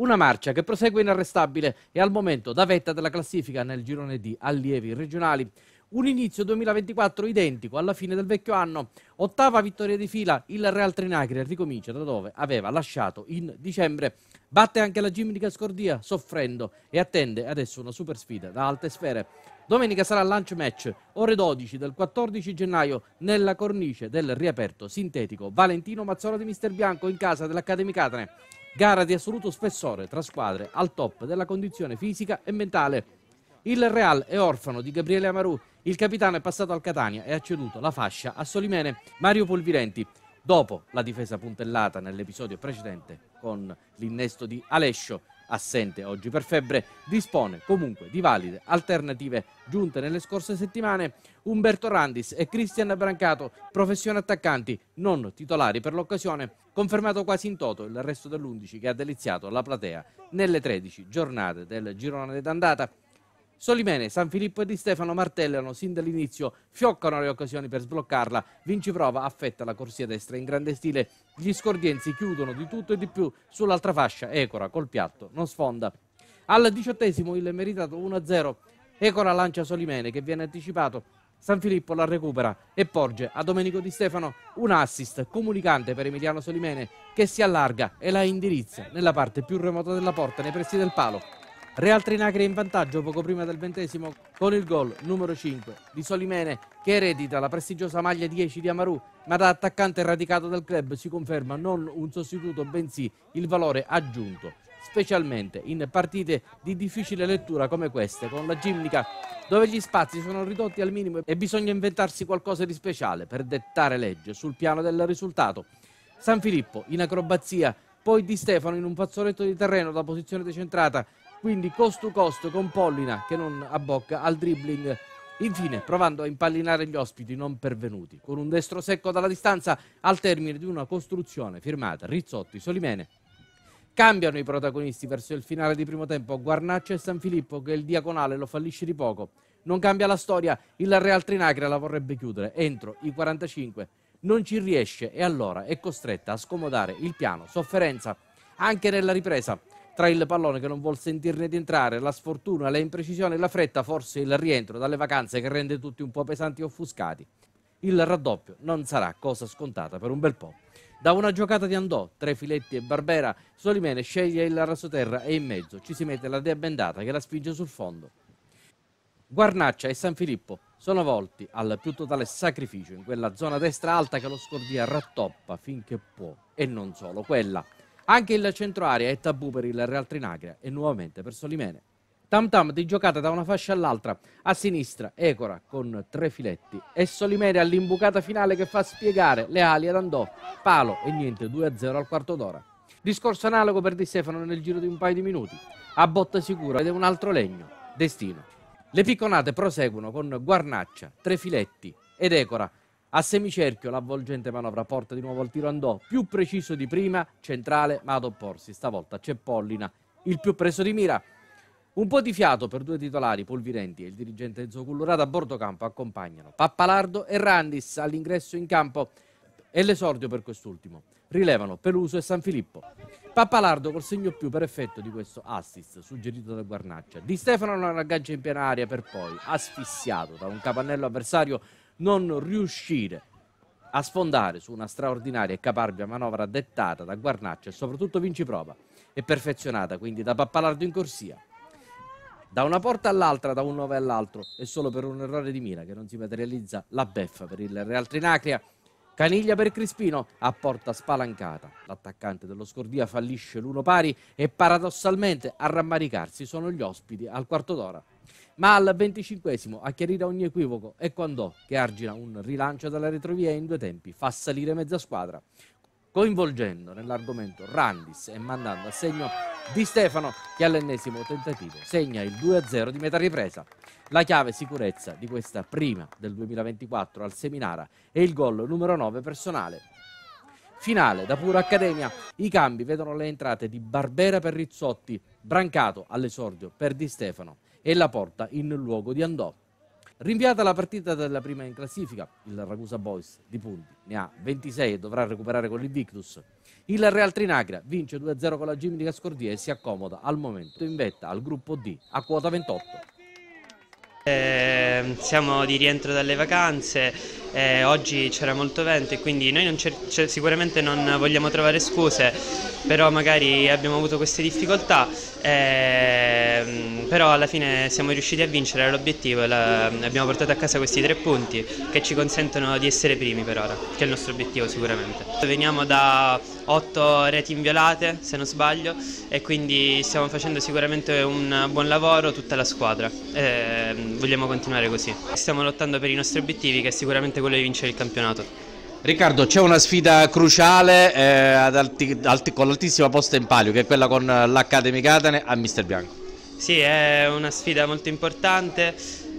Una marcia che prosegue inarrestabile e al momento da vetta della classifica nel girone di allievi regionali. Un inizio 2024 identico alla fine del vecchio anno. Ottava vittoria di fila, il Real Trinacria ricomincia da dove aveva lasciato in dicembre. Batte anche la Gimnica Scordia, soffrendo, e attende adesso una super sfida da alte sfere. Domenica sarà lunch match, ore 12 del 14 gennaio, nella cornice del riaperto sintetico Valentino Mazzola di Mister Bianco in casa dell'Accademia Catane. Gara di assoluto spessore tra squadre al top della condizione fisica e mentale. Il Real è orfano di Gabriele Amaru, il capitano è passato al Catania e ha ceduto la fascia a Solimene Mario Polvirenti. Dopo la difesa puntellata nell'episodio precedente con l'innesto di Alessio, assente oggi per febbre, dispone comunque di valide alternative giunte nelle scorse settimane. Umberto Randis e Cristian Brancato, professione attaccanti, non titolari per l'occasione, confermato quasi in toto il resto dell'undici che ha deliziato la platea nelle 13 giornate del girone d'andata. Solimene, San Filippo e Di Stefano martellano sin dall'inizio, fioccano le occasioni per sbloccarla. Vinciprova affetta la corsia destra in grande stile. Gli scordienzi chiudono di tutto e di più sull'altra fascia. Ecora col piatto non sfonda. Al diciottesimo il meritato 1-0. Ecora lancia Solimene che viene anticipato. San Filippo la recupera e porge a Domenico Di Stefano un assist comunicante per Emiliano Solimene che si allarga e la indirizza nella parte più remota della porta nei pressi del palo. Real Trinacria in vantaggio poco prima del ventesimo con il gol numero 5 di Solimene che eredita la prestigiosa maglia 10 di Amaru ma da attaccante radicato del club si conferma non un sostituto bensì il valore aggiunto specialmente in partite di difficile lettura come queste con la Gimnica dove gli spazi sono ridotti al minimo e bisogna inventarsi qualcosa di speciale per dettare legge sul piano del risultato. San Filippo in acrobazia poi Di Stefano in un fazzoletto di terreno da posizione decentrata quindi costo costo con Pollina che non abbocca al dribbling Infine, provando a impallinare gli ospiti non pervenuti, con un destro secco dalla distanza al termine di una costruzione firmata Rizzotti Solimene. Cambiano i protagonisti verso il finale di primo tempo, Guarnaccio e San Filippo che il diagonale lo fallisce di poco. Non cambia la storia, il Real Trinacria la vorrebbe chiudere entro i 45. Non ci riesce e allora è costretta a scomodare il piano sofferenza anche nella ripresa tra il pallone che non vuol sentirne di entrare, la sfortuna, le imprecisioni, e la fretta, forse il rientro dalle vacanze che rende tutti un po' pesanti e offuscati. Il raddoppio non sarà cosa scontata per un bel po'. Da una giocata di Andò, tre filetti e Barbera, Solimene sceglie il rasoterra e in mezzo ci si mette la dea bendata che la spinge sul fondo. Guarnaccia e San Filippo sono volti al più totale sacrificio in quella zona destra alta che lo scordia rattoppa finché può e non solo quella. Anche il centro area è tabù per il Real Trinacria e nuovamente per Solimene. Tam Tam di giocata da una fascia all'altra, a sinistra Ecora con tre filetti e Solimene all'imbucata finale che fa spiegare le ali ad Andò, palo e niente 2-0 al quarto d'ora. Discorso analogo per Di Stefano nel giro di un paio di minuti, a botta sicura ed è un altro legno, destino. Le picconate proseguono con Guarnaccia, tre filetti ed Ecora a semicerchio l'avvolgente manovra porta di nuovo al tiro andò, più preciso di prima, centrale ma ad opporsi. Stavolta c'è Pollina, il più preso di mira. Un po' di fiato per due titolari, Polvirenti e il dirigente Enzo Cullurata a bordo campo accompagnano Pappalardo e Randis all'ingresso in campo e l'esordio per quest'ultimo. Rilevano Peluso e San Filippo. Pappalardo col segno più per effetto di questo assist suggerito da Guarnaccia. Di Stefano non aggancia in piena aria per poi, asfissiato da un capannello avversario, non riuscire a sfondare su una straordinaria e caparbia manovra dettata da Guarnaccio e soprattutto prova e perfezionata quindi da Pappalardo in corsia. Da una porta all'altra, da un uno all'altro è solo per un errore di mira che non si materializza la beffa per il Real Trinacria. Caniglia per Crispino a porta spalancata. L'attaccante dello Scordia fallisce l'uno pari e paradossalmente a rammaricarsi sono gli ospiti al quarto d'ora. Ma al venticinquesimo, a chiarire ogni equivoco, è quando che argina un rilancio dalla retrovia in due tempi, fa salire mezza squadra, coinvolgendo nell'argomento Randis e mandando a segno Di Stefano che all'ennesimo tentativo segna il 2-0 di metà ripresa. La chiave sicurezza di questa prima del 2024 al Seminara è il gol numero 9 personale finale da pura accademia. I cambi vedono le entrate di Barbera per Rizzotti, Brancato all'esordio per Di Stefano e la porta in luogo di Andò. Rinviata la partita della prima in classifica, il Ragusa Boys di punti ne ha 26 e dovrà recuperare con l'Invictus. Il Real Trinacria vince 2-0 con la Gimnica Scordia e si accomoda al momento in vetta al gruppo D a quota 28. Eh, siamo di rientro dalle vacanze, eh, oggi c'era molto vento e quindi noi non cioè, sicuramente non vogliamo trovare scuse, però magari abbiamo avuto queste difficoltà. Eh, Ehm, però alla fine siamo riusciti a vincere l'obiettivo, e abbiamo portato a casa questi tre punti che ci consentono di essere primi per ora, che è il nostro obiettivo sicuramente. Veniamo da otto reti inviolate se non sbaglio e quindi stiamo facendo sicuramente un buon lavoro tutta la squadra e ehm, vogliamo continuare così. Stiamo lottando per i nostri obiettivi che è sicuramente quello di vincere il campionato. Riccardo, c'è una sfida cruciale eh, alti, alti, con l'altissima posta in palio, che è quella con l'Academy Catane a Mister Bianco. Sì, è una sfida molto importante.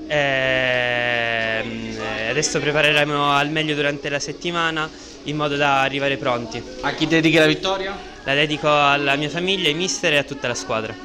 Ehm, adesso prepareremo al meglio durante la settimana in modo da arrivare pronti. A chi dedichi la vittoria? La dedico alla mia famiglia, ai mister e a tutta la squadra.